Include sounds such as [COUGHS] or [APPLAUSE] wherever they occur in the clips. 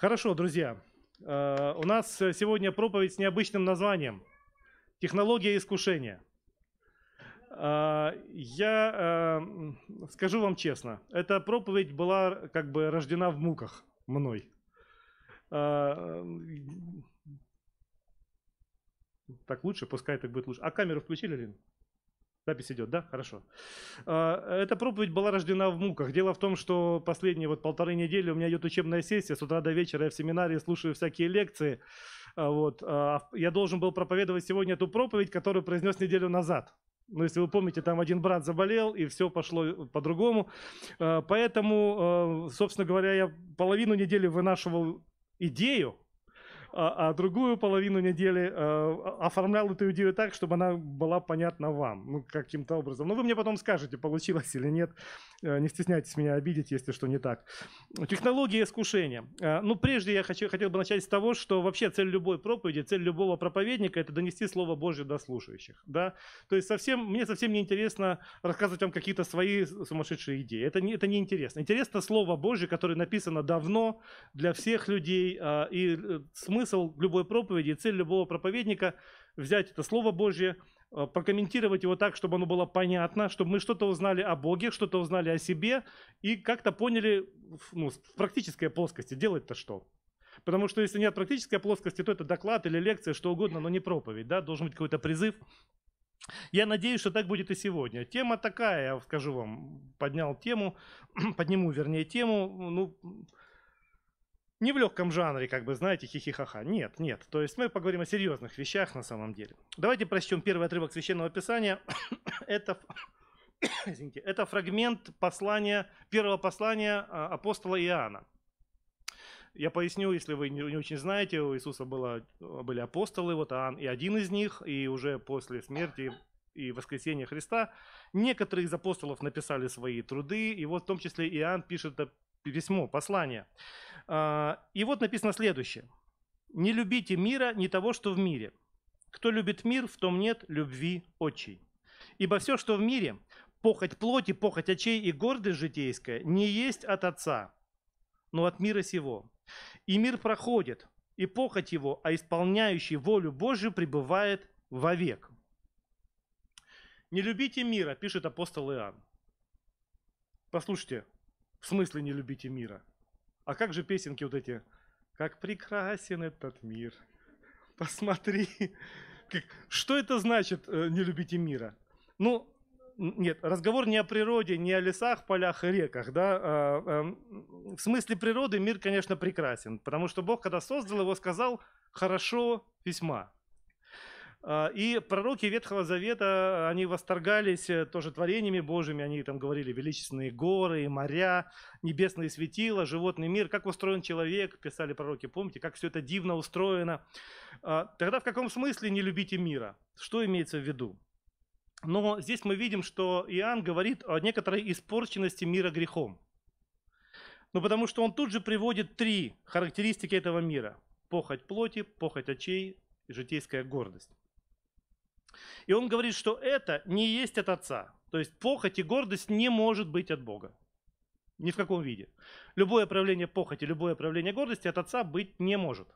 Хорошо, друзья. Э, у нас сегодня проповедь с необычным названием «Технология искушения». Э, я э, скажу вам честно, эта проповедь была как бы рождена в муках мной. Так лучше, пускай так будет лучше. А камеру включили, Лин? Запись идет, да? Хорошо. А, эта проповедь была рождена в муках. Дело в том, что последние вот полторы недели у меня идет учебная сессия. С утра до вечера я в семинаре слушаю всякие лекции. А, вот. А, я должен был проповедовать сегодня эту проповедь, которую произнес неделю назад. Ну, если вы помните, там один брат заболел, и все пошло э, по-другому. Поэтому, э, собственно говоря, я половину недели вынашивал идею, а, а, другую половину недели э, а, оформлял эту идею так, чтобы она была понятна вам, ну, каким-то образом. Но ну, вы мне потом скажете, получилось или нет. Э, не стесняйтесь меня обидеть, если что не так. Технология искушения. Э, ну, прежде я хочу, хотел бы начать с того, что вообще цель любой проповеди, цель любого проповедника – это донести Слово Божье до слушающих. Да? То есть совсем, мне совсем не интересно рассказывать вам какие-то свои сумасшедшие идеи. Это не, это не интересно. Интересно Слово Божье, которое написано давно для всех людей, э, и смысл смысл любой проповеди цель любого проповедника взять это Слово Божье, э, прокомментировать его так, чтобы оно было понятно, чтобы мы что-то узнали о Боге, что-то узнали о себе и как-то поняли ну, в практической плоскости, делать-то что. Потому что если нет практической плоскости, то это доклад или лекция, что угодно, но не проповедь, да, должен быть какой-то призыв. Я надеюсь, что так будет и сегодня. Тема такая, я скажу вам, поднял тему, [CLEARS THROAT] подниму, вернее, тему, ну, не в легком жанре, как бы, знаете, хихихаха. Нет, нет. То есть мы поговорим о серьезных вещах на самом деле. Давайте прочтем первый отрывок Священного Писания. [COUGHS] Это, [COUGHS] извините, это фрагмент послания, первого послания а, апостола Иоанна. Я поясню, если вы не, очень знаете, у Иисуса было, были апостолы, вот Иоанн и один из них, и уже после смерти и воскресения Христа, некоторые из апостолов написали свои труды, и вот в том числе Иоанн пишет письмо, послание. А, и вот написано следующее. «Не любите мира, ни того, что в мире. Кто любит мир, в том нет любви отчей. Ибо все, что в мире, похоть плоти, похоть очей и гордость житейская, не есть от Отца, но от мира сего. И мир проходит, и похоть его, а исполняющий волю Божию пребывает вовек». «Не любите мира», пишет апостол Иоанн. Послушайте, в смысле не любите мира? А как же песенки вот эти? Как прекрасен этот мир. Посмотри. что это значит э, не любите мира? Ну, нет, разговор не о природе, не о лесах, полях и реках, да. А, а, в смысле природы мир, конечно, прекрасен, потому что Бог, когда создал его, сказал «хорошо весьма». А, и пророки Ветхого Завета, они восторгались э, тоже творениями Божьими, они там говорили величественные горы, моря, небесные светила, животный мир, как устроен человек, писали пророки, помните, как все это дивно устроено. А, тогда в каком смысле не любите мира? Что имеется в виду? Но здесь мы видим, что Иоанн говорит о некоторой испорченности мира грехом. Ну, потому что он тут же приводит три характеристики этого мира. Похоть плоти, похоть очей, житейская гордость. И он говорит, что это не есть от Отца. То есть похоть и гордость не может быть от Бога. Ни в каком виде. Любое проявление похоти, любое проявление гордости от Отца быть не может.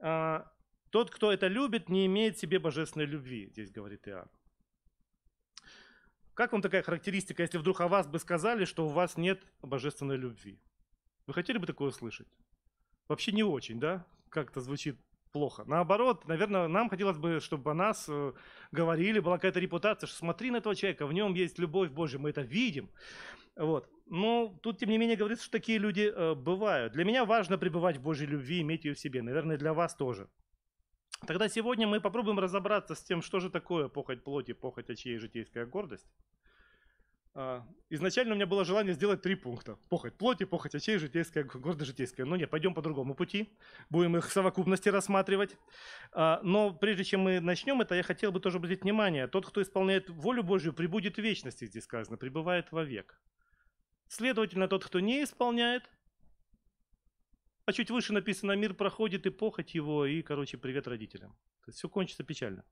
А, тот, кто это любит, не имеет в себе божественной любви, здесь говорит Иоанн. Как вам такая характеристика, если вдруг о вас бы сказали, что у вас нет божественной любви? Вы хотели бы такое услышать? Вообще не очень, да? Как-то звучит плохо. Наоборот, наверное, нам хотелось бы, чтобы о нас э, говорили, была какая-то репутация, что смотри на этого человека, в нем есть любовь Божья, мы это видим. Вот. Но тут, тем не менее, говорится, что такие люди э, бывают. Для меня важно пребывать в Божьей любви, иметь ее в себе. Наверное, для вас тоже. Тогда сегодня мы попробуем разобраться с тем, что же такое похоть плоти, похоть очей а и житейская гордость. А, изначально у меня было желание сделать три пункта. Похоть плоти, похоть очей, житейская, гордо житейская. Но ну нет, пойдем по другому пути. Будем их в совокупности рассматривать. А, но прежде чем мы начнем это, я хотел бы тоже обратить внимание. Тот, кто исполняет волю Божью, прибудет в вечности, здесь сказано, пребывает вовек. Следовательно, тот, кто не исполняет, а чуть выше написано, мир проходит и похоть его, и, короче, привет родителям. То есть все кончится печально.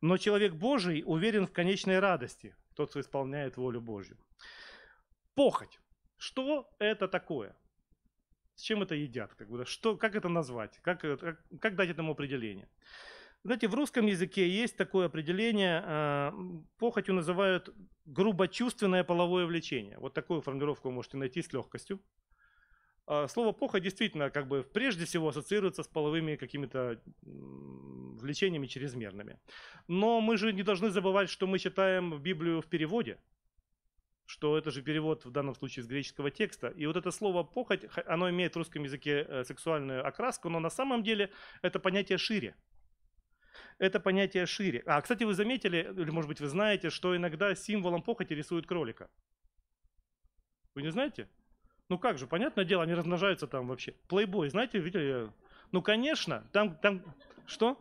Но человек Божий уверен в конечной радости – тот, кто исполняет волю Божью. Похоть. Что это такое? С чем это едят? Как, бы, что, как это назвать? Как, э, как, как дать этому определение? Знаете, в русском языке есть такое определение, э, похотью называют грубочувственное половое влечение. Вот такую формулировку вы можете найти с легкостью. Э, слово похоть действительно как бы прежде всего ассоциируется с половыми какими-то влечениями чрезмерными. Но мы же не должны забывать, что мы читаем Библию в переводе, что это же перевод в данном случае с греческого текста. И вот это слово «похоть», оно имеет в русском языке э, сексуальную окраску, но на самом деле это понятие шире. Это понятие шире. А, кстати, вы заметили, или, может быть, вы знаете, что иногда символом похоти рисуют кролика. Вы не знаете? Ну как же, понятное дело, они размножаются там вообще. Плейбой, знаете, видели? Ну, конечно, там, там, что?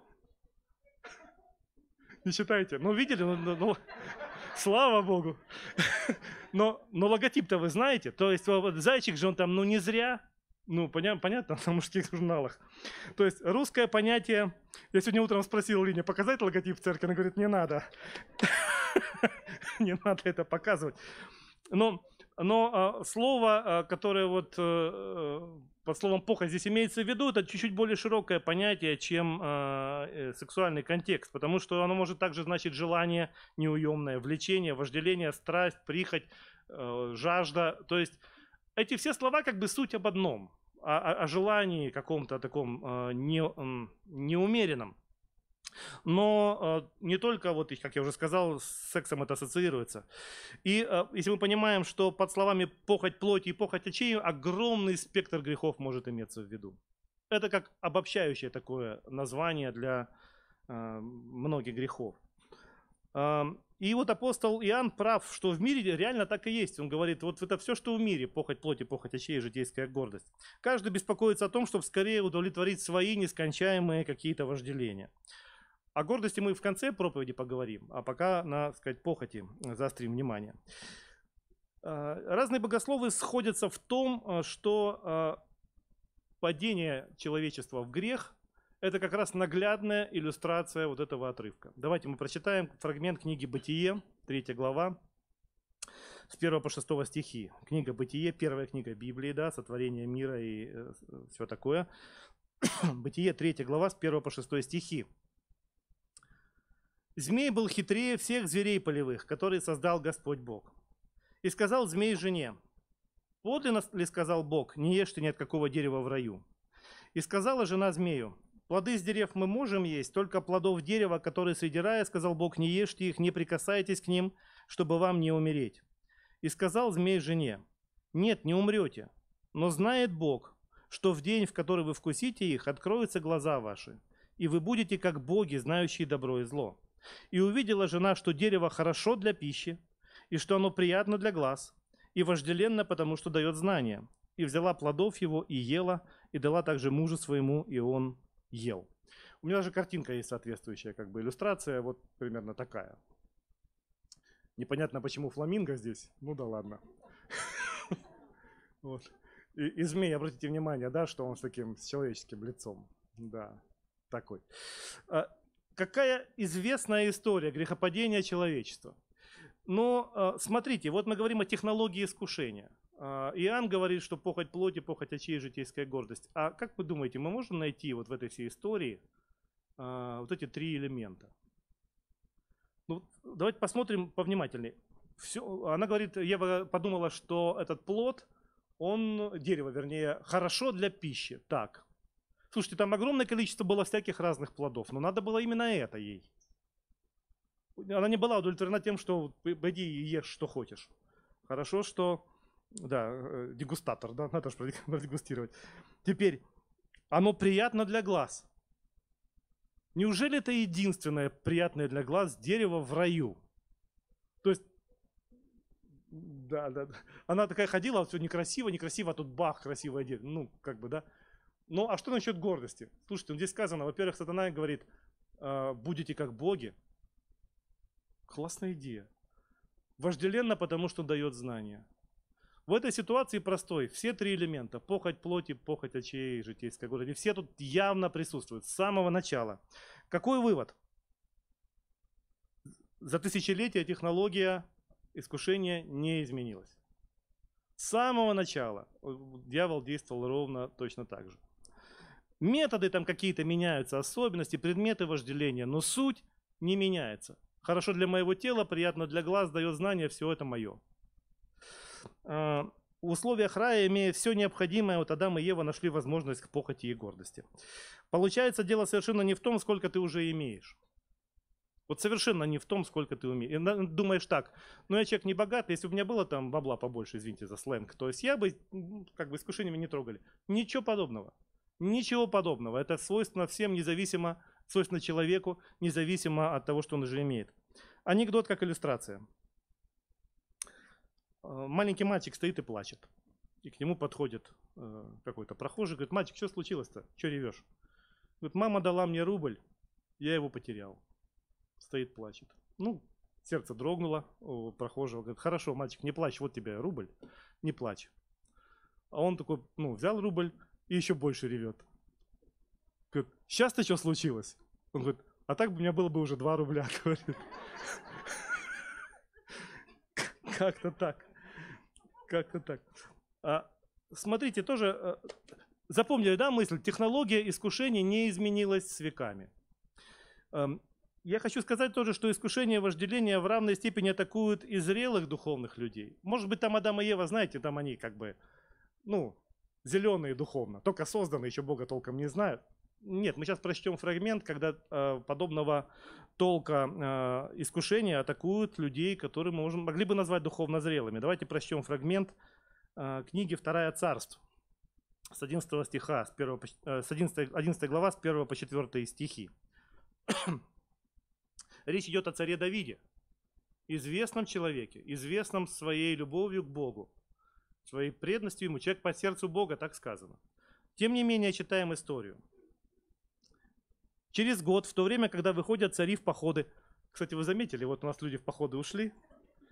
[LAUGHS] Не считайте, Ну, видели? Ну, ну, ну [LAUGHS] слава Богу. [LAUGHS] Но, но логотип-то вы знаете. То есть вот зайчик же он там, ну, не зря. Ну, поня- понятно, на мужских журналах. То есть русское понятие... Я сегодня утром спросил Лине, показать логотип церкви? Она говорит, не надо. Не надо это показывать. Но, но а, слово, а, которое вот э, э, под словом «поха» здесь имеется в виду, это чуть-чуть более широкое понятие, чем э, э, сексуальный контекст, потому что оно может также значить желание неуемное, влечение, вожделение, страсть, прихоть, э, жажда. То есть эти все слова как бы суть об одном, о, о, о желании каком-то таком э, не, э, неумеренном. Но э, не только, вот, как я уже сказал, с сексом это ассоциируется. И э, если мы понимаем, что под словами похоть плоти и похоть очей огромный спектр грехов может иметься в виду. Это как обобщающее такое название для э, многих грехов. Э, и вот апостол Иоанн прав, что в мире реально так и есть. Он говорит, вот это все, что в мире, похоть плоти, похоть очей и житейская гордость. Каждый беспокоится о том, чтобы скорее удовлетворить свои нескончаемые какие-то вожделения. О гордости мы в конце проповеди поговорим, а пока на, так сказать, похоти заострим внимание. Э, разные богословы сходятся в том, э, что э, падение человечества в грех – это как раз наглядная иллюстрация вот этого отрывка. Давайте мы прочитаем фрагмент книги «Бытие», 3 глава, с 1 по 6 стихи. Книга «Бытие», первая книга Библии, да, сотворение мира и все такое. [CLEARS THROAT] «Бытие», 3 глава, с 1 по 6 стихи. Змей был хитрее всех зверей полевых, которые создал Господь Бог. И сказал змей жене, «Подлинно ли, сказал Бог, не ешь ни от какого дерева в раю?» И сказала жена змею, «Плоды с дерев мы можем есть, только плодов дерева, которые среди рая, сказал Бог, не ешьте их, не прикасайтесь к ним, чтобы вам не умереть». И сказал змей жене, «Нет, не умрете, но знает Бог, что в день, в который вы вкусите их, откроются глаза ваши, и вы будете как боги, знающие добро и зло». И увидела жена, что дерево хорошо для пищи, и что оно приятно для глаз, и вожделенно, потому что дает знания. И взяла плодов его и ела, и дала также мужу своему, и он ел. У меня даже картинка есть соответствующая, как бы иллюстрация, вот примерно такая. Непонятно, почему фламинго здесь, ну да ладно. [LAUGHS] Вот. И, и змей, обратите внимание, да, что он с таким с человеческим лицом. Да, такой. А, какая известная история грехопадения человечества. Но а, смотрите, вот мы говорим о технологии искушения. А, Иоанн говорит, что похоть плоти, похоть очей, житейская гордость. А как вы думаете, мы можем найти вот в этой всей истории а, вот эти три элемента? Ну, давайте посмотрим повнимательнее. Все, она говорит, Ева подумала, что этот плод, он, дерево вернее, хорошо для пищи. Так, Слушайте, там огромное количество было всяких разных плодов, но надо было именно это ей. Она не была удовлетворена тем, что пойди и ешь, что хочешь. Хорошо, что... Да, э, дегустатор, да, надо же [LAUGHS] продегустировать. Теперь, оно приятно для глаз. Неужели это единственное приятное для глаз дерево в раю? То есть, да, да, да. Она такая ходила, все некрасиво, некрасиво, а тут бах, красивое дерево. Ну, как бы, да. Ну, а что насчет гордости? Слушайте, ну, здесь сказано, во-первых, сатана говорит, «А, будете как боги. Классная идея. Вожделенно, потому что дает знания. В этой ситуации простой. Все три элемента. Похоть плоти, похоть очей, житейская гордость. Они все тут явно присутствуют с самого начала. Какой вывод? За тысячелетия технология искушения не изменилась. С самого начала э, дьявол действовал ровно точно так же. Методы там какие-то меняются, особенности, предметы вожделения, но суть не меняется. Хорошо для моего тела, приятно для глаз, дает знание, все это мое. А, в условиях рая, имея все необходимое, вот Адам и Ева нашли возможность к похоти и гордости. Получается, дело совершенно не в том, сколько ты уже имеешь. Вот совершенно не в том, сколько ты умеешь. Думаешь так, ну я человек не богатый, если бы у меня было там бабла побольше, извините за сленг, то есть я бы как бы искушениями не трогали. Ничего подобного. Ничего подобного. Это свойственно всем, независимо, свойственно человеку, независимо от того, что он уже имеет. Анекдот как иллюстрация. Э, маленький мальчик стоит и плачет. И к нему подходит э, какой-то прохожий, говорит, мальчик, что случилось-то? Что ревешь? Говорит, мама дала мне рубль, я его потерял. Стоит, плачет. Ну, сердце дрогнуло у прохожего. Говорит, хорошо, мальчик, не плачь, вот тебе рубль, не плачь. А он такой, ну, взял рубль, и еще больше ревет. Говорит, сейчас-то что случилось? Он говорит, а так бы у меня было бы уже 2 рубля, [LAUGHS] говорит. Как-то так. Как-то так. А, смотрите, тоже э, запомнили, да, мысль? Технология искушения не изменилась с веками. Эм, я хочу сказать тоже, что искушение и вожделение в равной степени атакуют и зрелых духовных людей. Может быть, там Адам и Ева, знаете, там они как бы, ну, зеленые духовно, только созданные, еще Бога толком не знают. Нет, мы сейчас прочтем фрагмент, когда э, подобного толка э, искушения атакуют людей, которые мы можем, могли бы назвать духовно зрелыми. Давайте прочтем фрагмент э, книги «Вторая царство» с 11 стиха, с, 1, э, с 11, 11 глава, с 1 по 4 стихи. [CLEARS THROAT] Речь идет о царе Давиде, известном человеке, известном своей любовью к Богу, своей преданностью ему, человек по сердцу Бога, так сказано. Тем не менее, читаем историю. Через год, в то время, когда выходят цари в походы, кстати, вы заметили, вот у нас люди в походы ушли,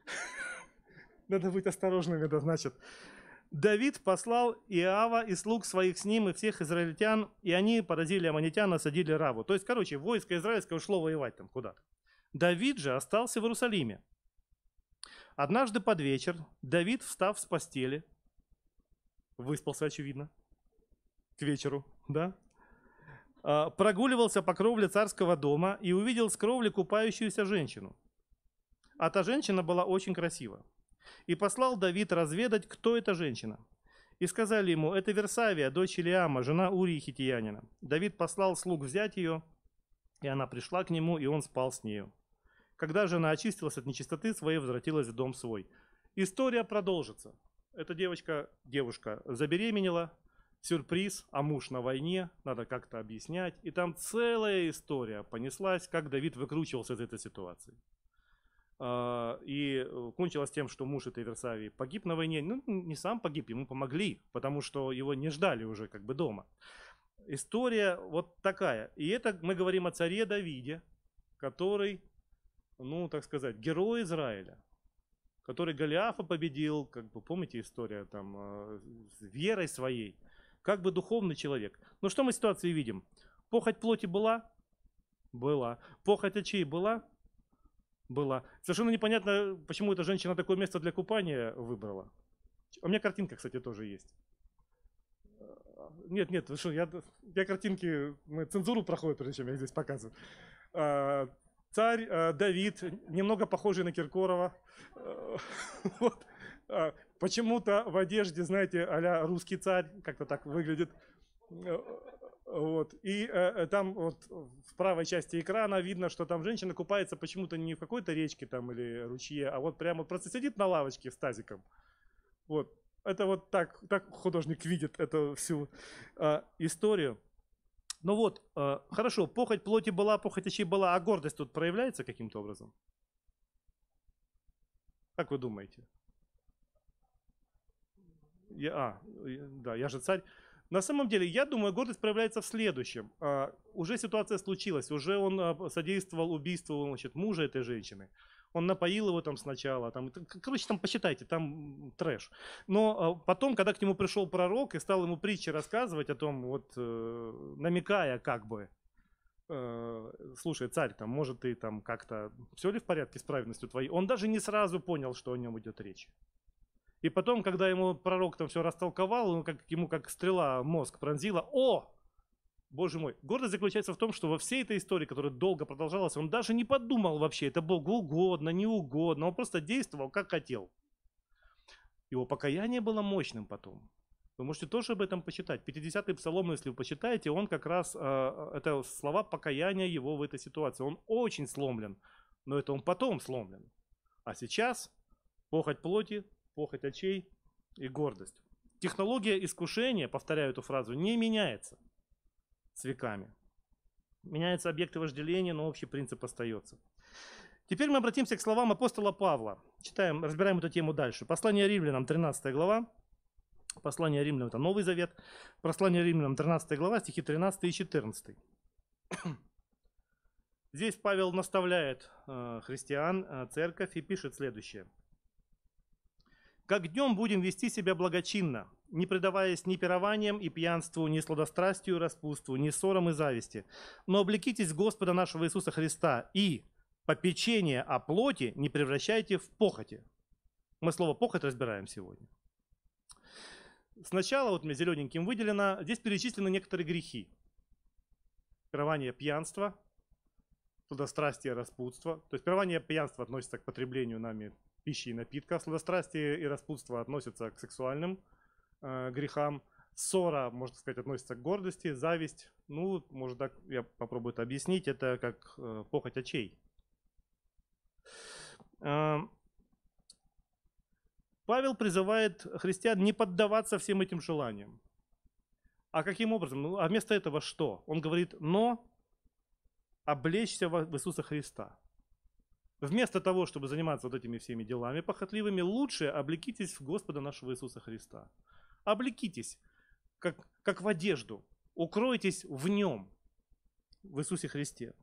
[LAUGHS] надо быть осторожными, да, значит. Давид послал Иава и слуг своих с ним и всех израильтян, и они поразили аммонитян, осадили Раву. То есть, короче, войско израильское ушло воевать там куда-то. Давид же остался в Иерусалиме. Однажды под вечер Давид, встав с постели, выспался, очевидно, к вечеру, да, а, прогуливался по кровле царского дома и увидел с кровли купающуюся женщину. А та женщина была очень красива. И послал Давид разведать, кто эта женщина. И сказали ему, это Версавия, дочь Илиама, жена Урии Хитиянина. Давид послал слуг взять ее, и она пришла к нему, и он спал с нею. Когда жена очистилась от нечистоты своей, возвратилась в дом свой. История продолжится. Эта девочка, девушка забеременела, сюрприз, а муж на войне, надо как-то объяснять. И там целая история понеслась, как Давид выкручивался из этой ситуации. А, и э, кончилось тем, что муж этой Версавии погиб на войне. Ну, не сам погиб, ему помогли, потому что его не ждали уже как бы дома. История вот такая. И это мы говорим о царе Давиде, который ну, так сказать, герой Израиля, который Голиафа победил, как бы, помните история там, э, с верой своей, как бы духовный человек. Но что мы в ситуации видим? Похоть плоти была? Была. Похоть очей была? Была. Совершенно непонятно, почему эта женщина такое место для купания выбрала. А у меня картинка, кстати, тоже есть. Нет, нет, вы что, я, я картинки, мы цензуру проходит, прежде чем я здесь показываю. А, царь э, Давид, немного похожий на Киркорова, э, [LAUGHS] вот, э, почему-то в одежде, знаете, а русский царь, как-то так выглядит, э, вот. И э, там вот в правой части экрана видно, что там женщина купается почему-то не в какой-то речке там или ручье, а вот прямо просто сидит на лавочке с тазиком. Вот. Это вот так, так художник видит эту всю э, историю. Ну вот, э, хорошо, похоть плоти была, похоть очей была, а гордость тут проявляется каким-то образом? Как вы думаете? Я, а, да, я же царь. На самом деле, я думаю, гордость проявляется в следующем. А, уже ситуация случилась, уже он а, содействовал убийству значит, мужа этой женщины. Он напоил его там сначала. Там, короче, там посчитайте, там трэш. Но а, потом, когда к нему пришел пророк и стал ему притчи рассказывать о том, вот э, намекая как бы, э, слушай, царь, там, может, ты там как-то, все ли в порядке с правильностью твоей? Он даже не сразу понял, что о нем идет речь. И потом, когда ему пророк там все растолковал, он как, ему как стрела мозг пронзила, о, Боже мой, гордость заключается в том, что во всей этой истории, которая долго продолжалась, он даже не подумал вообще, это Богу угодно, не угодно, он просто действовал, как хотел. Его покаяние было мощным потом. Вы можете тоже об этом почитать. 50-й псалом, если вы почитаете, он как раз, э, это слова покаяния его в этой ситуации. Он очень сломлен, но это он потом сломлен. А сейчас похоть плоти, похоть очей и гордость. Технология искушения, повторяю эту фразу, не меняется – с веками. Меняются объекты вожделения, но общий принцип остается. Теперь мы обратимся к словам апостола Павла. Читаем, разбираем эту тему дальше. Послание римлянам, 13 глава. Послание римлянам – это Новый Завет. Послание римлянам, 13 глава, стихи 13 и 14. Здесь Павел наставляет э, христиан, э, церковь и пишет следующее – как днем будем вести себя благочинно, не предаваясь ни пированиям и пьянству, ни сладострастию и распутству, ни ссорам и зависти. Но облекитесь Господа нашего Иисуса Христа и попечение о плоти не превращайте в похоти. Мы слово «похоть» разбираем сегодня. Сначала, вот мне зелененьким выделено, здесь перечислены некоторые грехи. Пирование пьянства, сладострастие, распутство. То есть пирование пьянства относится к потреблению нами пищи и напитка, сладострастие и распутство относятся к сексуальным э, грехам, ссора, можно сказать, относится к гордости, зависть. Ну, может так я попробую это объяснить, это как э, похоть очей. Э, Павел призывает христиан не поддаваться всем этим желаниям. А каким образом? Ну, а вместо этого что? Он говорит, но облечься в Иисуса Христа. Вместо того, чтобы заниматься вот этими всеми делами похотливыми, лучше облекитесь в Господа нашего Иисуса Христа. Облекитесь, как, как в одежду. Укройтесь в Нем, в Иисусе Христе.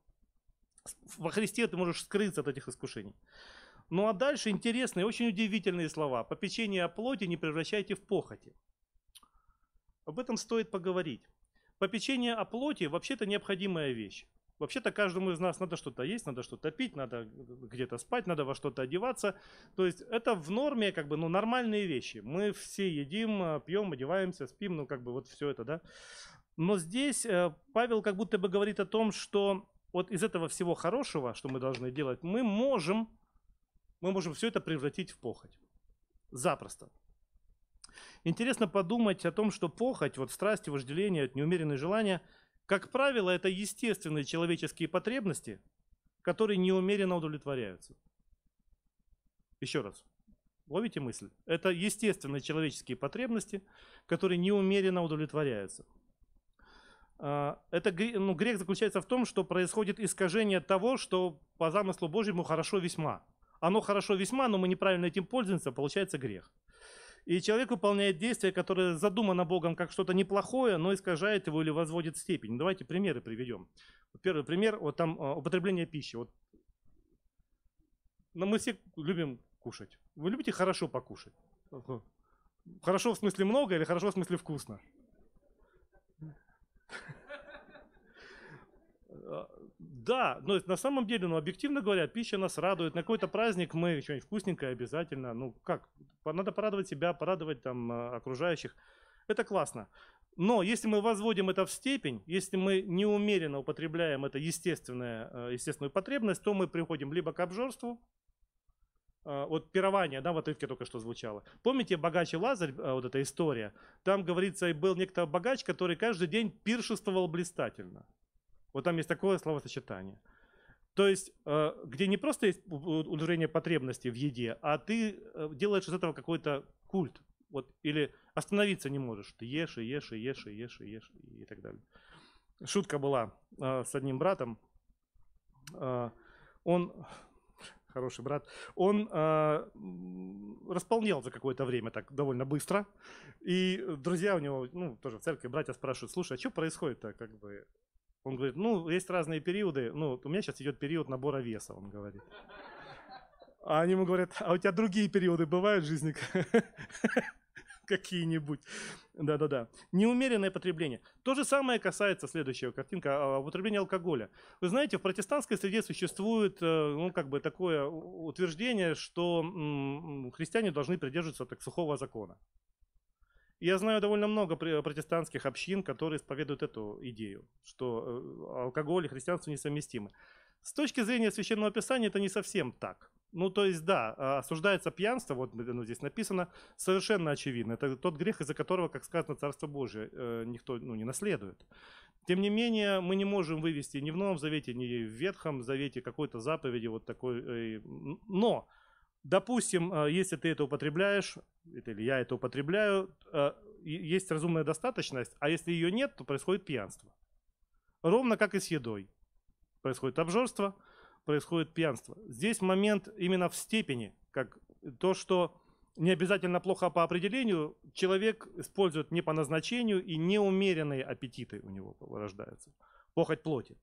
Во Христе ты можешь скрыться от этих искушений. Ну а дальше интересные, очень удивительные слова. «Попечение о плоти не превращайте в похоти». Об этом стоит поговорить. Попечение о плоти вообще-то необходимая вещь. Вообще-то каждому из нас надо что-то есть, надо что-то пить, надо где-то спать, надо во что-то одеваться. То есть это в норме, как бы, ну, нормальные вещи. Мы все едим, э, пьем, одеваемся, спим, ну, как бы вот все это, да. Но здесь э, Павел как будто бы говорит о том, что вот из этого всего хорошего, что мы должны делать, мы можем, мы можем все это превратить в похоть. Запросто. Интересно подумать о том, что похоть, вот страсти, вожделение, неумеренные желания – как правило, это естественные человеческие потребности, которые неумеренно удовлетворяются. Еще раз. Ловите мысль? Это естественные человеческие потребности, которые неумеренно удовлетворяются. А, это, ну, грех заключается в том, что происходит искажение того, что по замыслу Божьему хорошо весьма. Оно хорошо весьма, но мы неправильно этим пользуемся, получается грех. И человек выполняет действие, которое задумано Богом как что-то неплохое, но искажает его или возводит степень. Ну, давайте примеры приведем. Первый пример, вот там а, употребление пищи. Вот. Но ну, мы все любим кушать. Вы любите хорошо покушать? Хорошо в смысле много или хорошо в смысле вкусно? Да, но на самом деле, ну, объективно говоря, пища нас радует. На какой-то праздник мы что-нибудь вкусненькое обязательно. Ну, как? Надо порадовать себя, порадовать там э, окружающих. Это классно. Но если мы возводим это в степень, если мы неумеренно употребляем это естественное, э, естественную потребность, то мы приходим либо к обжорству, э, вот пирование, да, в отрывке только что звучало. Помните «Богач и Лазарь», вот эта история? Там, говорится, и был некто богач, который каждый день пиршествовал блистательно. Вот там есть такое словосочетание. То есть, э, где не просто есть удовлетворение потребности в еде, а ты э, делаешь из этого какой-то культ. Вот, или остановиться не можешь. Ты ешь и ешь и ешь и ешь и ешь и так далее. Шутка была э, с одним братом. Он хороший брат, он э, располнел за какое-то время так довольно быстро. И друзья у него, ну, тоже в церкви, братья спрашивают, слушай, а что происходит-то, как бы, он говорит, ну, есть разные периоды. Ну, у меня сейчас идет период набора веса, он говорит. А они ему говорят, а у тебя другие периоды бывают в жизни? [LAUGHS] Какие-нибудь. Да-да-да. Неумеренное потребление. То же самое касается следующего картинка, а, а, употребления алкоголя. Вы знаете, в протестантской среде существует э, ну, как бы такое утверждение, что христиане должны придерживаться так, сухого закона. Я знаю довольно много протестантских общин, которые исповедуют эту идею, что э, алкоголь и христианство несовместимы. С точки зрения Священного Писания это не совсем так. Ну, то есть, да, а, осуждается пьянство, вот ну, здесь написано, совершенно очевидно. Это тот грех, из-за которого, как сказано, Царство Божие э, никто ну, не наследует. Тем не менее, мы не можем вывести ни в Новом Завете, ни в Ветхом Завете какой-то заповеди вот такой. Э, но Допустим, э, если ты это употребляешь, это или я это употребляю, э, есть разумная достаточность, а если ее нет, то происходит пьянство. Ровно как и с едой. Происходит обжорство, происходит пьянство. Здесь момент именно в степени, как то, что не обязательно плохо по определению, человек использует не по назначению и неумеренные аппетиты у него рождаются. Похоть плоти.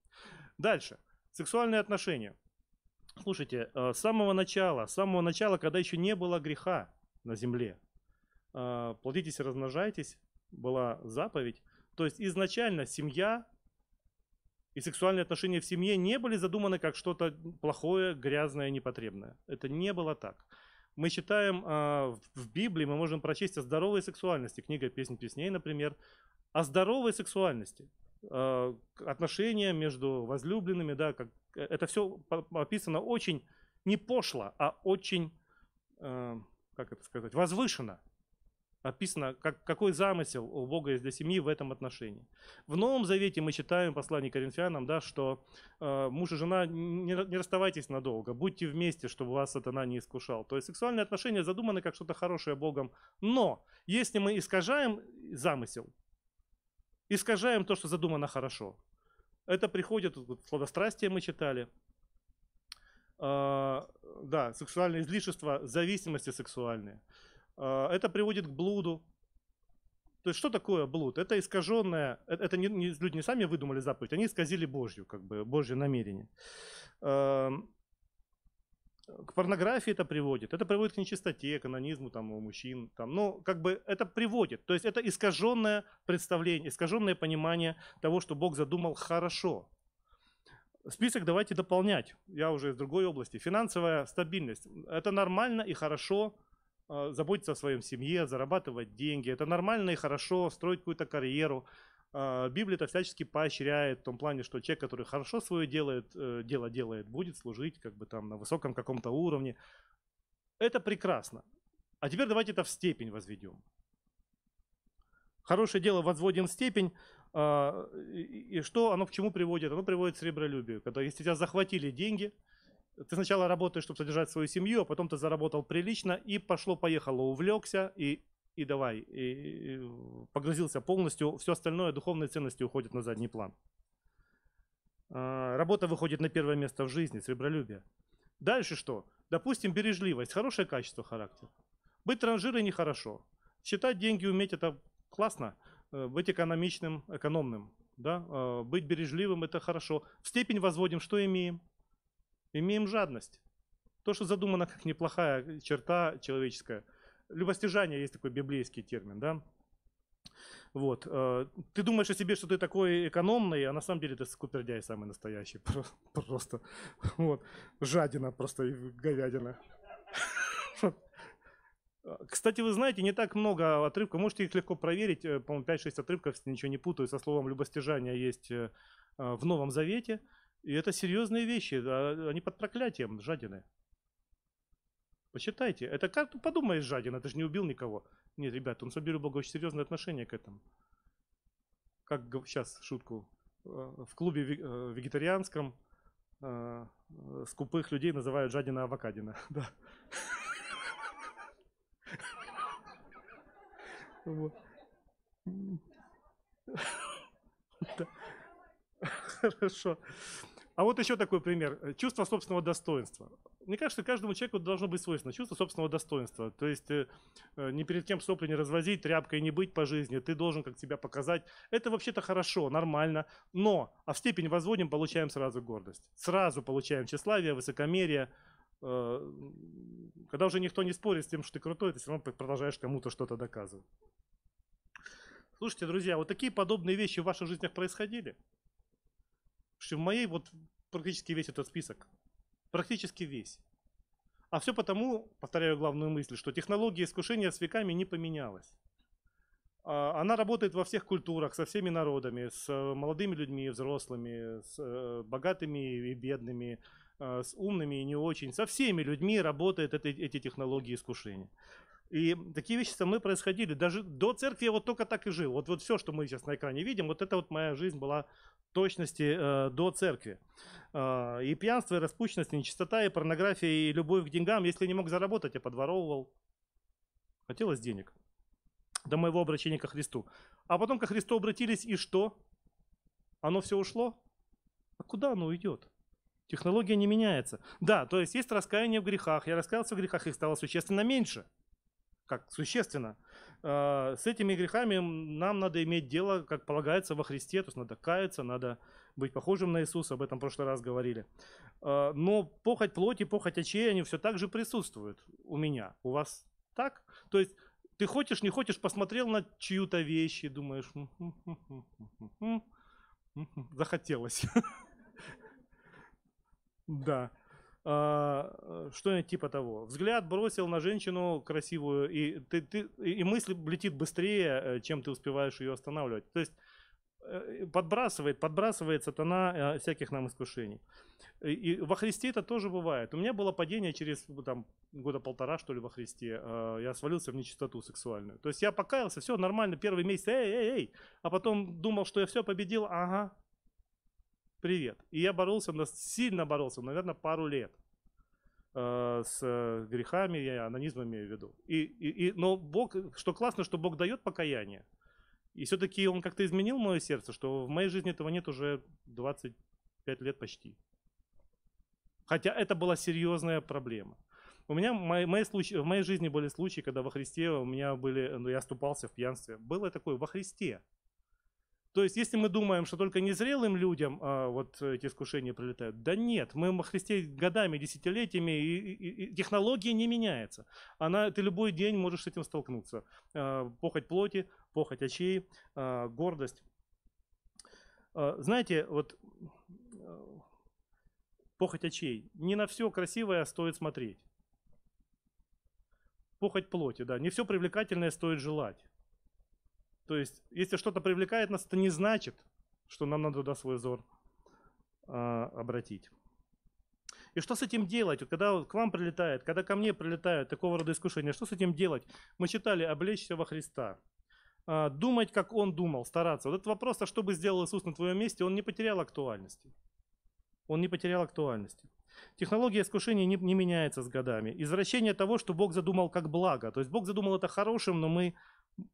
Дальше. Сексуальные отношения. Слушайте, э, с самого начала, с самого начала, когда еще не было греха на земле, э, плодитесь и размножайтесь, была заповедь. То есть изначально семья и сексуальные отношения в семье не были задуманы как что-то плохое, грязное, непотребное. Это не было так. Мы читаем э, в Библии, мы можем прочесть о здоровой сексуальности, книга «Песнь песней», например, о здоровой сексуальности отношения между возлюбленными, да, как Э, это все описано очень не пошло, а очень, э, как это сказать, возвышенно. Описано, как, какой замысел у Бога есть для семьи в этом отношении. В Новом Завете мы читаем послание Коринфянам, да, что э, муж и жена, не, не расставайтесь надолго, будьте вместе, чтобы вас сатана не искушал. То есть сексуальные отношения задуманы как что-то хорошее Богом. Но если мы искажаем замысел, искажаем то, что задумано хорошо, это приходит, вот, сладострастие мы читали. А, да, сексуальное излишество, зависимости сексуальные. А, это приводит к блуду. То есть что такое блуд? Это искаженное, э, это не, не, люди не сами выдумали заповедь, они исказили Божью, как бы, Божье намерение. А, к порнографии это приводит, это приводит к нечистоте, к анонизму там, у мужчин. Там, ну, как бы это приводит. То есть это искаженное представление, искаженное понимание того, что Бог задумал хорошо. Список давайте дополнять. Я уже из другой области. Финансовая стабильность. Это нормально и хорошо э, заботиться о своем семье, зарабатывать деньги. Это нормально и хорошо строить какую-то карьеру. А, Библия-то всячески поощряет в том плане, что человек, который хорошо свое делает, э, дело делает, будет служить как бы там на высоком каком-то уровне. Это прекрасно. А теперь давайте это в степень возведем. Хорошее дело возводим в степень, а, и что оно к чему приводит? Оно приводит к сребролюбию. Когда если тебя захватили деньги, ты сначала работаешь, чтобы содержать свою семью, а потом ты заработал прилично и пошло-поехало, увлекся, и и давай, и, погрузился полностью, все остальное, духовные ценности уходят на задний план. А, работа выходит на первое место в жизни, сребролюбие. Дальше что? Допустим, бережливость, хорошее качество характера. Быть транжирой нехорошо. Считать деньги, уметь это классно. Э, быть экономичным, экономным. Да? Э, быть бережливым – это хорошо. В степень возводим, что имеем? Имеем жадность. То, что задумано как неплохая черта человеческая, любостяжание есть такой библейский термин, да. Вот. Э, ты думаешь о себе, что ты такой экономный, а на самом деле ты скупердяй самый настоящий. [LAUGHS] Просто. Вот. Жадина просто и говядина. Кстати, вы знаете, не так много отрывков. Можете их легко проверить. Э, по-моему, 5-6 отрывков, если ничего не путаю, со словом «любостяжание» есть э, в Новом Завете. И это серьезные вещи. А, они под проклятием жадины. Посчитайте. Это как ты подумаешь, жадина, ты же не убил никого. Нет, ребят, он Сабиру Бога очень серьезное отношение к этому. Как сейчас шутку. Э, в клубе э, вегетарианском э, скупых людей называют жадина авокадина. [LAUGHS] [LAUGHS] Да. Хорошо. А вот еще такой пример. Чувство собственного достоинства мне кажется, каждому человеку должно быть свойственно чувство собственного достоинства. То есть э, э, ни перед кем сопли не развозить, тряпкой не быть по жизни, ты должен как тебя показать. Это вообще-то хорошо, нормально, но а в степень возводим, получаем сразу гордость. Сразу получаем тщеславие, высокомерие. Э, когда уже никто не спорит с тем, что ты крутой, ты все равно продолжаешь кому-то что-то доказывать. Слушайте, друзья, вот такие подобные вещи в ваших жизнях происходили? Что в моей вот практически весь этот список. Практически весь. А все потому, повторяю главную мысль, что технология искушения с веками не поменялась. А, она работает во всех культурах, со всеми народами, с э, молодыми людьми, и взрослыми, с э, богатыми и бедными, э, с умными и не очень. Со всеми людьми работают эти, эти технологии искушения. И такие вещи со мной происходили. Даже до церкви я вот только так и жил. Вот, вот все, что мы сейчас на экране видим, вот это вот моя жизнь была точности э, до церкви. Э, и пьянство, и распущенность, и нечистота, и порнография, и любовь к деньгам. Если не мог заработать, я подворовывал. Хотелось денег. До моего обращения ко Христу. А потом ко Христу обратились, и что? Оно все ушло? А куда оно уйдет? Технология не меняется. Да, то есть есть раскаяние в грехах. Я раскаялся в грехах, их стало существенно меньше. Как существенно. А, с этими грехами нам надо иметь дело, как полагается во Христе, то есть надо каяться, надо быть похожим на Иисуса, об этом в прошлый раз говорили. А, но похоть плоти, похоть очей, они все так же присутствуют у меня. У вас так? То есть ты хочешь, не хочешь, посмотрел на чью-то вещь и думаешь, захотелось. Да. А, э, что-нибудь типа того. Взгляд бросил на женщину красивую, и, ты, ты, и мысль летит быстрее, э, чем ты успеваешь ее останавливать. То есть э, подбрасывает, подбрасывает сатана всяких нам искушений. И во Христе это тоже бывает. У меня было падение через ну, там, года полтора, что ли, во Христе. А, я свалился в нечистоту сексуальную. То есть я покаялся, все нормально, первый месяц, эй, эй, эй. А потом думал, что я все победил, ага, привет. И я боролся, сильно боролся, наверное, пару лет э, с э, грехами, я анонизм имею в виду. И, и, и, но Бог, что классно, что Бог дает покаяние. И все-таки Он как-то изменил мое сердце, что в моей жизни этого нет уже 25 лет почти. Хотя это была серьезная проблема. У меня мои, мои случаи, в моей жизни были случаи, когда во Христе у меня были, ну, я оступался в пьянстве. Было такое во Христе. То есть, если мы думаем, что только незрелым людям а, вот э, эти искушения прилетают, да нет, мы во Христе годами, десятилетиями, и, и, и технология не меняется. Она, ты любой день можешь с этим столкнуться. А, похоть плоти, похоть очей, а, гордость. А, знаете, вот э, похоть очей. Не на все красивое стоит смотреть. Похоть плоти, да. Не все привлекательное стоит желать. То есть, если что-то привлекает нас, это не значит, что нам надо туда свой взор а, обратить. И что с этим делать? когда к вам прилетает, когда ко мне прилетают такого рода искушения, что с этим делать? Мы читали «Облечься во Христа». А, думать, как Он думал, стараться. Вот этот вопрос, а что бы сделал Иисус на твоем месте, он не потерял актуальности. Он не потерял актуальности. Технология искушения не, не меняется с годами. Извращение того, что Бог задумал как благо. То есть Бог задумал это хорошим, но мы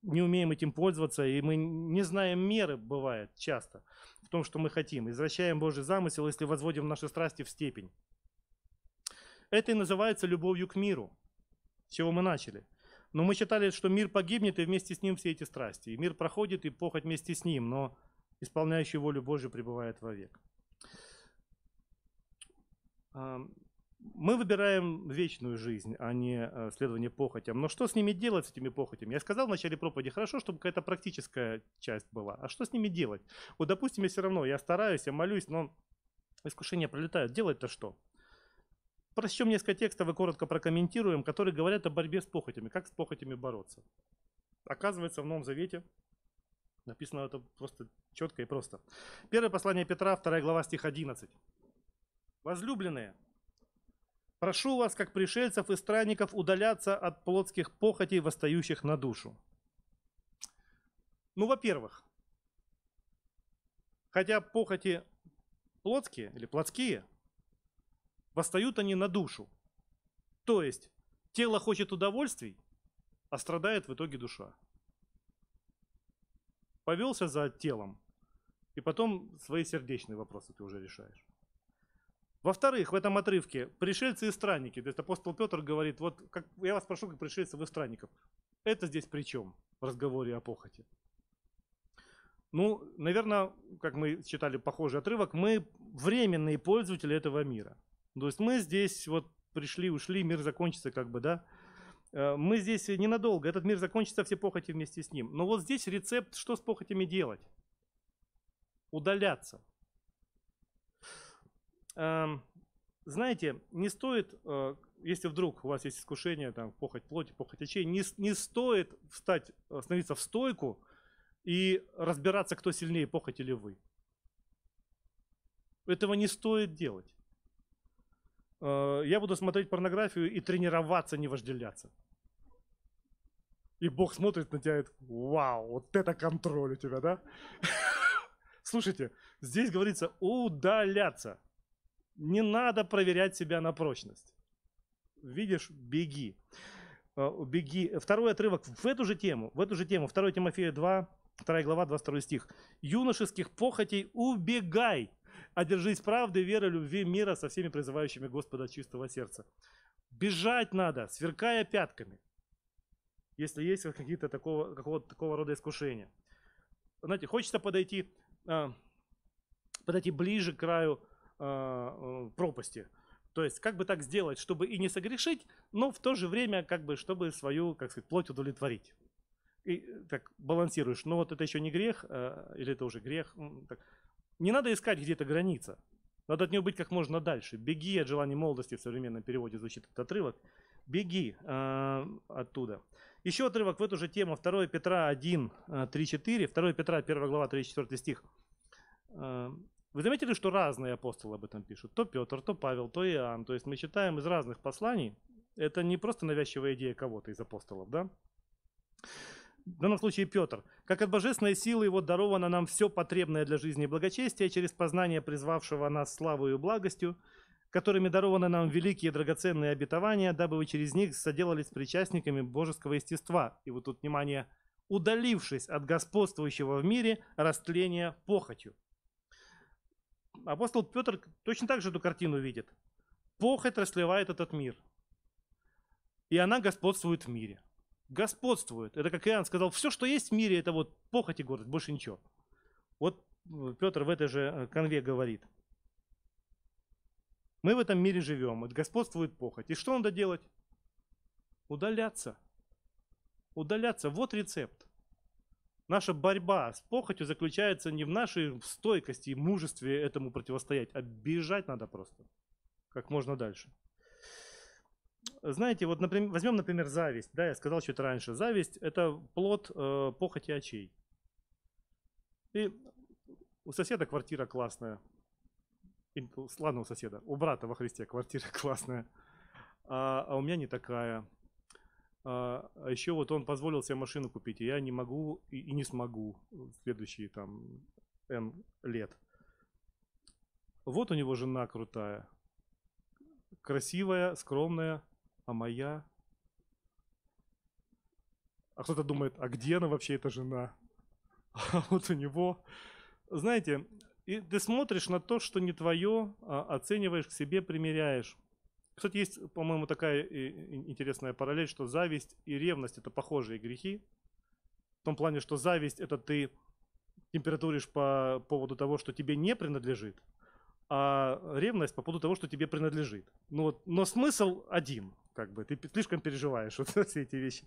не умеем этим пользоваться, и мы не знаем меры, бывает часто, в том, что мы хотим. Извращаем Божий замысел, если возводим наши страсти в степень. Это и называется любовью к миру, с чего мы начали. Но ну, мы считали, что мир погибнет, и вместе с ним все эти страсти. И мир проходит, и похоть вместе с ним, но исполняющий волю Божию пребывает вовек мы выбираем вечную жизнь, а не э, следование похотям. Но что с ними делать, с этими похотями? Я сказал в начале проповеди, хорошо, чтобы какая-то практическая часть была. А что с ними делать? Вот, допустим, я все равно, я стараюсь, я молюсь, но искушения пролетают. Делать-то что? Прочтем несколько текстов и коротко прокомментируем, которые говорят о борьбе с похотями. Как с похотями бороться? Оказывается, в Новом Завете написано это просто четко и просто. Первое послание Петра, вторая глава, стих 11. «Возлюбленные, Прошу вас, как пришельцев и странников, удаляться от плотских похотей, восстающих на душу. Ну, во-первых, хотя похоти плотские или плотские, восстают они на душу. То есть, тело хочет удовольствий, а страдает в итоге душа. Повелся за телом, и потом свои сердечные вопросы ты уже решаешь. Во-вторых, в этом отрывке пришельцы и странники. То есть апостол Петр говорит, вот как, я вас прошу, как пришельцев и странников. Это здесь при чем в разговоре о похоти? Ну, наверное, как мы читали похожий отрывок, мы временные пользователи этого мира. То есть мы здесь вот пришли, ушли, мир закончится как бы, да. Э, мы здесь ненадолго, этот мир закончится, все похоти вместе с ним. Но вот здесь рецепт, что с похотями делать? Удаляться. Эм, знаете, не стоит, э, если вдруг у вас есть искушение, там, похоть плоти, похоть очей, не, не стоит встать, э, становиться в стойку и разбираться, кто сильнее, похоть или вы. Этого не стоит делать. Э, я буду смотреть порнографию и тренироваться, не вожделяться. И Бог смотрит на тебя и говорит, вау, вот это контроль у тебя, да? [LAUGHS] Слушайте, здесь говорится удаляться. Не надо проверять себя на прочность. Видишь, беги. Э, беги. Второй отрывок в эту же тему, в эту же тему, 2 Тимофея 2, 2 глава, 22 стих. «Юношеских похотей убегай, одержись правды, веры, любви, мира со всеми призывающими Господа чистого сердца». Бежать надо, сверкая пятками, если есть какие-то такого, какого, такого рода искушения. Знаете, хочется подойти, э, подойти ближе к краю а, э, пропасти. То есть как бы так сделать, чтобы и не согрешить, но в то же время как бы чтобы свою, как сказать, плоть удовлетворить. И так балансируешь. Но «Ну, вот это еще не грех, э, или это уже грех. Так. Не надо искать где-то граница. Надо от нее быть как можно дальше. Беги от желания молодости в современном переводе звучит этот отрывок. Беги э, оттуда. Еще отрывок в эту же тему 2 Петра 1, 3, 4. 2 Петра 1 глава 3, 4 стих. Вы заметили, что разные апостолы об этом пишут? То Петр, то Павел, то Иоанн. То есть мы читаем из разных посланий. Это не просто навязчивая идея кого-то из апостолов, да? В данном случае Петр. «Как от божественной силы его даровано нам все потребное для жизни и благочестия через познание призвавшего нас славою и благостью, которыми дарованы нам великие драгоценные обетования, дабы вы через них соделались причастниками божеского естества». И вот тут, внимание, «удалившись от господствующего в мире растления похотью» апостол Петр точно так же эту картину видит. Похоть расливает этот мир. И она господствует в мире. Господствует. Это как Иоанн сказал, все, что есть в мире, это вот похоть и гордость, больше ничего. Вот э, Петр в этой же э, конве говорит. Мы в этом мире живем, это господствует похоть. И что надо делать? Удаляться. Удаляться. Вот рецепт. Наша борьба с похотью заключается не в нашей стойкости и мужестве этому противостоять, а бежать надо просто как можно дальше. Знаете, вот например, возьмем, например, зависть. Да, я сказал чуть раньше. Зависть – это плод э, похоти очей. И у соседа квартира классная. И, ладно, у соседа. У брата во Христе квартира [LAUGHS] классная. А, а у меня не такая. А, а еще вот он позволил себе машину купить, и я не могу и, и не смогу в следующие там N лет. Вот у него жена крутая, красивая, скромная, а моя... А кто-то думает, а где она вообще, эта жена? [LAUGHS] А вот у него... Знаете, и ты смотришь на то, что не твое, а оцениваешь к себе, примеряешь. Кстати, есть, по-моему, такая интересная параллель, что зависть и ревность это похожие грехи. В том плане, что зависть это ты температуришь по поводу того, что тебе не принадлежит, а ревность по поводу того, что тебе принадлежит. Ну, но смысл один, как бы, ты слишком переживаешь [LAUGHS] вот все эти вещи.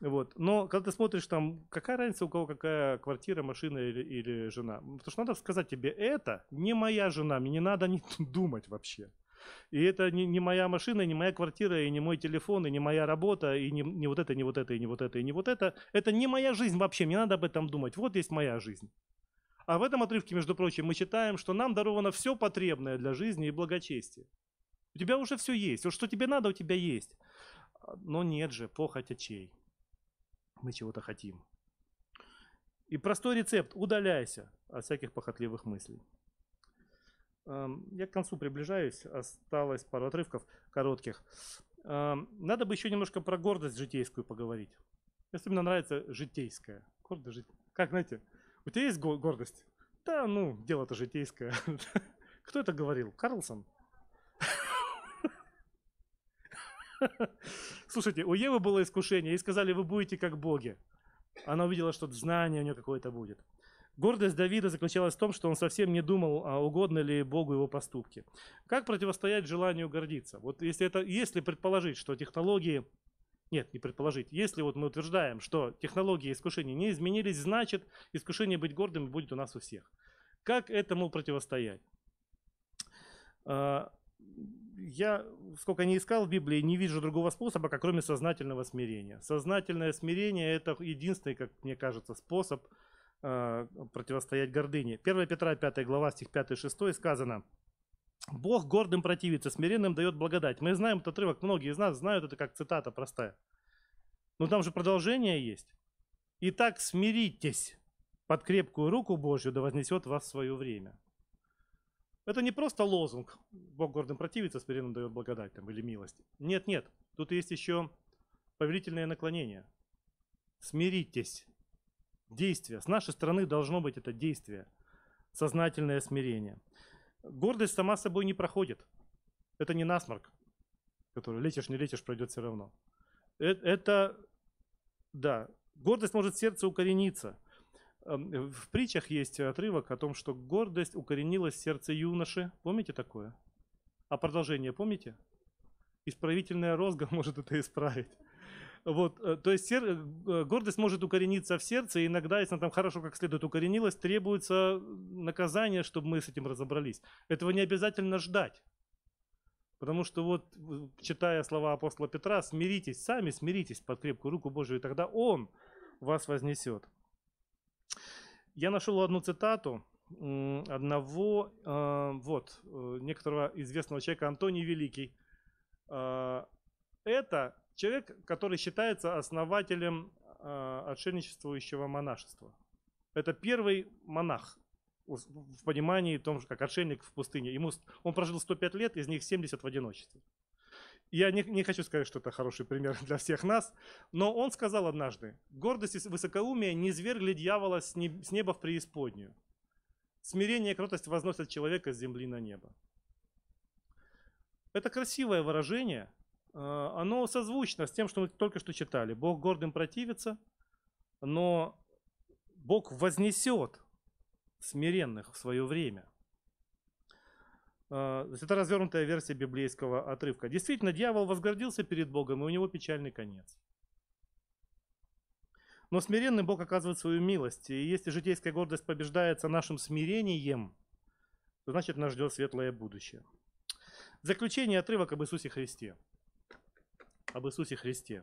Вот. Но когда ты смотришь там, какая разница у кого какая квартира, машина или, или жена. Потому что надо сказать тебе, это не моя жена, мне не надо не [LAUGHS] думать вообще. И это не, не моя машина, не моя квартира, и не мой телефон, и не моя работа, и не, не вот это, не вот это, и не вот это, и не вот это. Это не моя жизнь вообще, Мне надо об этом думать. Вот есть моя жизнь. А в этом отрывке, между прочим, мы читаем, что нам даровано все потребное для жизни и благочестия. У тебя уже все есть. Вот что тебе надо, у тебя есть. А, но нет же, похоть очей. Мы чего-то хотим. И простой рецепт – удаляйся от всяких похотливых мыслей. Эм, я к концу приближаюсь, осталось пару отрывков коротких. Эм, надо бы еще немножко про гордость житейскую поговорить. Мне Особенно нравится житейская. Гордость жить. Как, знаете, у тебя есть гордость? Да, ну, дело-то житейское. [LAUGHS] Кто это говорил? Карлсон? [LAUGHS] Слушайте, у Евы было искушение, и сказали, вы будете как боги. Она увидела, что знание у нее какое-то будет. Гордость Давида заключалась в том, что он совсем не думал, а угодно ли Богу его поступки. Как противостоять желанию гордиться? Вот если, это, если предположить, что технологии нет, не предположить. Если вот мы утверждаем, что технологии искушений не изменились, значит, искушение быть гордым будет у нас у всех. Как этому противостоять? А, я, сколько не искал в Библии, не вижу другого способа, как кроме сознательного смирения. Сознательное смирение – это единственный, как мне кажется, способ – Э, противостоять гордыне. 1 Петра 5 глава, стих 5-6 сказано – Бог гордым противится, смиренным дает благодать. Мы знаем этот отрывок, многие из нас знают это как цитата простая. Но там же продолжение есть. Итак, смиритесь под крепкую руку Божью, да вознесет вас в свое время. Это не просто лозунг «Бог гордым противится, смиренным дает благодать» там, или «милость». Нет, нет, тут есть еще повелительное наклонение. Смиритесь Действие. С нашей стороны должно быть это действие. Сознательное смирение. Гордость сама собой не проходит. Это не насморк, который летишь, не летишь, пройдет все равно. Э, это, да, гордость может в сердце укорениться. Эм, в притчах есть отрывок о том, что гордость укоренилась в сердце юноши. Помните такое? А продолжение помните? Исправительная розга [LAUGHS] может это исправить. Вот, э, то есть сер... Э, гордость может укорениться в сердце, и иногда, если она там хорошо как следует укоренилась, требуется наказание, чтобы мы с этим разобрались. Этого не обязательно ждать. Потому что вот, читая слова апостола Петра, смиритесь сами, смиритесь под крепкую руку Божию, и тогда Он вас вознесет. Я нашел одну цитату одного, э, вот, некоторого известного человека, Антоний Великий. Это Человек, который считается основателем а, отшельничествующего монашества. Это первый монах в понимании том же, как отшельник в пустыне. Ему, он прожил 105 лет, из них 70 в одиночестве. Я не, не хочу сказать, что это хороший пример для всех нас, но он сказал однажды, гордость и высокоумие не звергли дьявола с, не, с неба в преисподнюю. Смирение и кротость возносят человека с земли на небо. Это красивое выражение, а, оно созвучно с тем, что мы только что читали. Бог гордым противится, но Бог вознесет смиренных в свое время. А, это развернутая версия библейского отрывка. Действительно, дьявол возгордился перед Богом, и у него печальный конец. Но смиренный Бог оказывает свою милость. И если житейская гордость побеждается нашим смирением, то значит нас ждет светлое будущее. В заключение отрывок об Иисусе Христе об Иисусе Христе.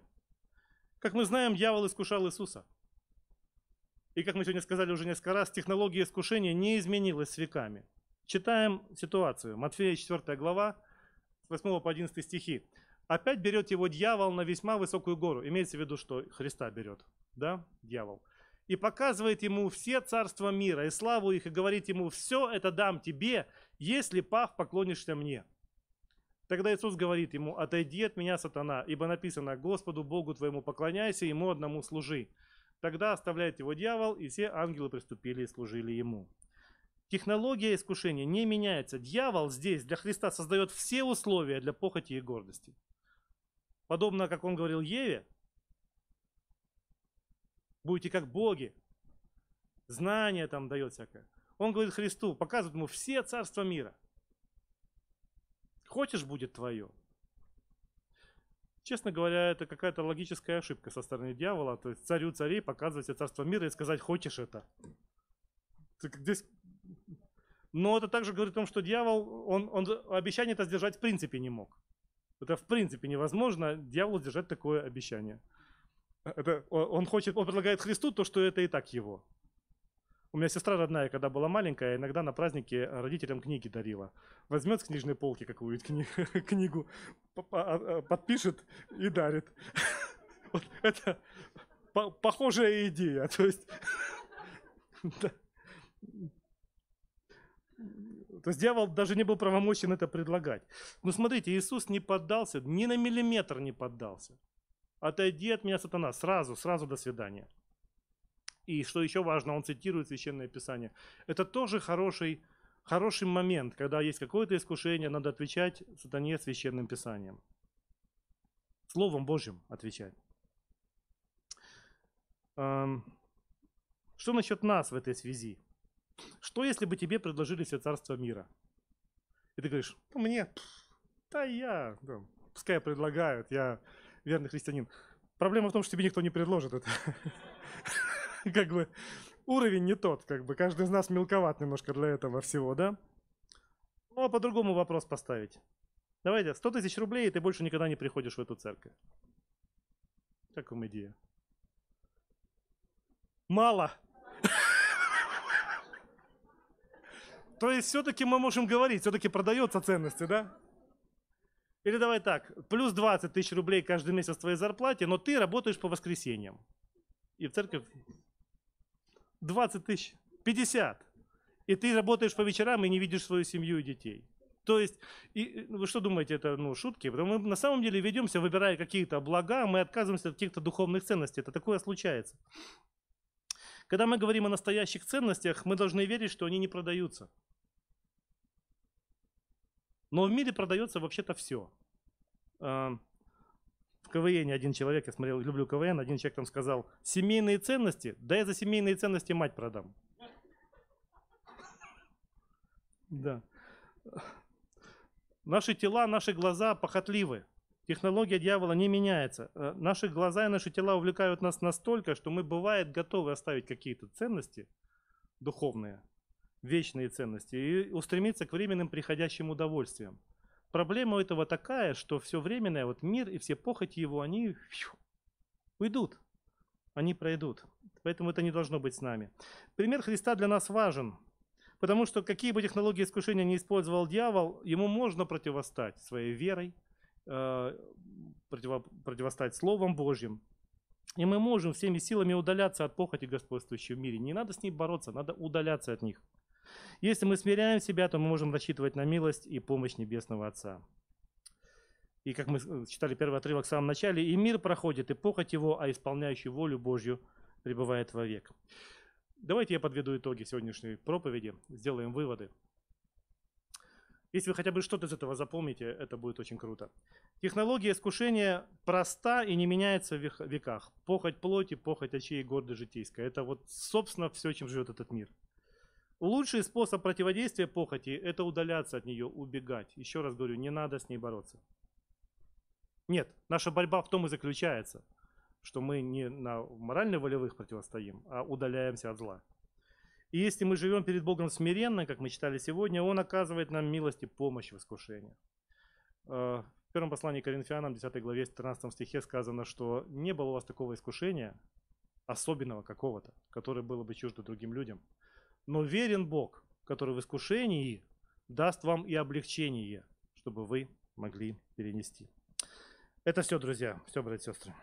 Как мы знаем, дьявол искушал Иисуса. И как мы сегодня сказали уже несколько раз, технология искушения не изменилась с веками. Читаем ситуацию. Матфея 4 глава, с 8 по 11 стихи. Опять берет его дьявол на весьма высокую гору. Имеется в виду, что Христа берет, да, дьявол. И показывает ему все царства мира и славу их, и говорит ему, все это дам тебе, если пав поклонишься мне. Тогда Иисус говорит ему, отойди от меня, сатана, ибо написано, Господу Богу твоему поклоняйся, ему одному служи. Тогда оставляет его дьявол, и все ангелы приступили и служили ему. Технология искушения не меняется. Дьявол здесь для Христа создает все условия для похоти и гордости. Подобно, как он говорил Еве, будете как боги, Знание там дает всякое. Он говорит Христу, показывает ему все царства мира. Хочешь, будет твое. Честно говоря, это какая-то логическая ошибка со стороны дьявола. То есть царю царей показывать все царство мира и сказать, хочешь это. Здесь... Но это также говорит о том, что дьявол, он, он обещание это сдержать в принципе не мог. Это в принципе невозможно дьяволу сдержать такое обещание. Это, он, хочет, он предлагает Христу то, что это и так его. У меня сестра родная, когда была маленькая, иногда на празднике э, родителям книги дарила. Возьмет с книжной полки какую-нибудь кни [LAUGHS] книгу, а, а, а, подпишет и дарит. [LAUGHS] Вот это по похожая идея. То есть... [LAUGHS] То есть дьявол даже не был правомощен это предлагать. Но смотрите, Иисус не поддался, ни на миллиметр не поддался. Отойди от меня, сатана, сразу, сразу до свидания. И что еще важно, он цитирует Священное Писание. Это тоже хороший, хороший момент, когда есть какое-то искушение, надо отвечать сатане Священным Писанием. Словом Божьим отвечать. Эм, что насчет нас в этой связи? Что если бы тебе предложили все царство мира? И ты говоришь, ну мне, да я, да, пускай предлагают, я верный христианин. Проблема в том, что тебе никто не предложит это. [LAUGHS] [LAUGHS] как бы уровень не тот, как бы каждый из нас мелковат немножко для этого всего, да? Ну, а по-другому вопрос поставить. Давайте, 100 тысяч рублей, и ты больше никогда не приходишь в эту церковь. Как вам идея? Мало. [LAUGHS] То есть все-таки мы можем говорить, все-таки продается ценности, да? Или давай так, плюс 20 тысяч рублей каждый месяц твоей зарплате, но ты работаешь по воскресеньям. И в церковь 20 тысяч, 50. И ты работаешь по вечерам и не видишь свою семью и детей. То есть, и, ну, вы что думаете, это ну, шутки? Потому мы на самом деле ведемся, выбирая какие-то блага, мы отказываемся от каких-то духовных ценностей. Это такое случается. Когда мы говорим о настоящих ценностях, мы должны верить, что они не продаются. Но в мире продается вообще-то все. КВН один человек, я смотрел, люблю КВН, один человек там сказал, семейные ценности? Да я за семейные ценности мать продам. Да. Наши тела, наши глаза похотливы. Технология дьявола не меняется. Э, наши глаза и наши тела увлекают нас настолько, что мы, бывает, готовы оставить какие-то ценности духовные, вечные ценности, и устремиться к временным приходящим удовольствиям. Проблема у этого такая, что все временное, вот мир и все похоти его, они фью, уйдут, они пройдут. Поэтому это не должно быть с нами. Пример Христа для нас важен, потому что какие бы технологии искушения не использовал дьявол, ему можно противостать своей верой, э, противо, противостать Словом Божьим. И мы можем всеми силами удаляться от похоти господствующей в мире. Не надо с ней бороться, надо удаляться от них. Если мы смиряем себя, то мы можем рассчитывать на милость и помощь Небесного Отца. И как мы э, читали первый отрывок в самом начале, «И мир проходит, и похоть его, а исполняющий волю Божью пребывает вовек». Давайте я подведу итоги сегодняшней проповеди, сделаем выводы. Если вы хотя бы что-то из этого запомните, это будет очень круто. Технология искушения проста и не меняется в веках. Похоть плоти, похоть очей и гордость житейская. Это вот, собственно, все, чем живет этот мир – Лучший способ противодействия похоти – это удаляться от нее, убегать. Еще раз говорю, не надо с ней бороться. Нет, наша борьба в том и заключается, что мы не на морально-волевых противостоим, а удаляемся от зла. И если мы живем перед Богом смиренно, как мы читали сегодня, Он оказывает нам милость и помощь в искушении. Э, в первом послании к Коринфянам, 10 главе, 13 стихе сказано, что не было у вас такого искушения, особенного какого-то, которое было бы чуждо другим людям – но верен Бог, который в искушении даст вам и облегчение, чтобы вы могли перенести. Это все, друзья. Все, братья и сестры.